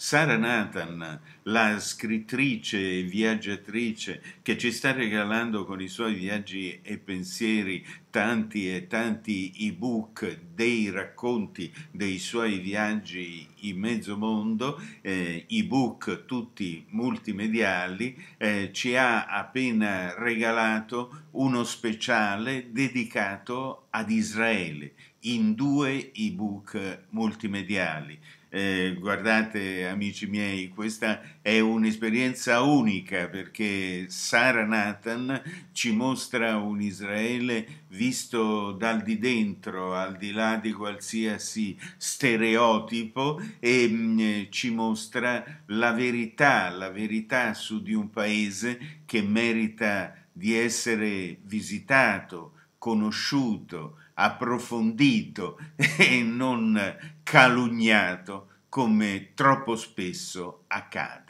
Sara Nathan, la scrittrice e viaggiatrice che ci sta regalando con i suoi viaggi e pensieri tanti e tanti ebook dei racconti dei suoi viaggi in mezzo mondo, eh, ebook tutti multimediali, eh, ci ha appena regalato uno speciale dedicato ad Israele in due ebook multimediali. Eh, guardate amici miei, questa è un'esperienza unica perché Sara Nathan ci mostra un Israele visto dal di dentro, al di là di qualsiasi stereotipo e mh, mm, ci mostra la verità, la verità su di un paese che merita di essere visitato, conosciuto, approfondito e non calunniato come troppo spesso accade.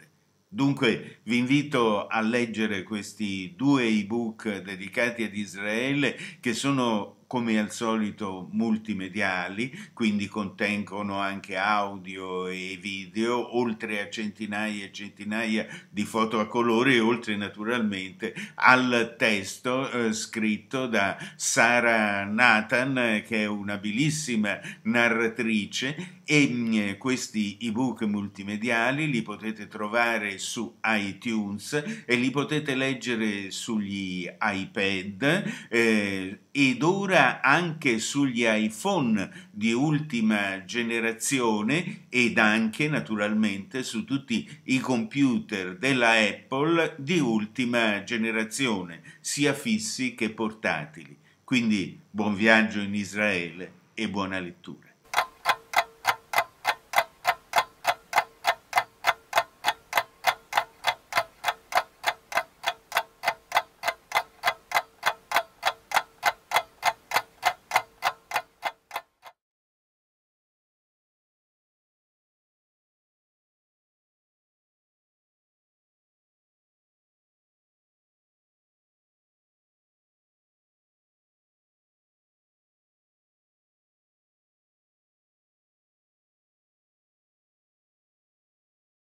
Dunque vi invito a leggere questi due ebook dedicati ad Israele che sono come al solito multimediali, quindi contengono anche audio e video, oltre a centinaia e centinaia di foto a colore oltre naturalmente al testo eh, scritto da Sara Nathan, che è un'abilissima narratrice e mm, questi ebook multimediali li potete trovare su iTunes e li potete leggere sugli iPad eh, ed ora anche sugli iPhone di ultima generazione ed anche naturalmente su tutti i computer della Apple di ultima generazione, sia fissi che portatili. Quindi buon viaggio in Israele e buona lettura.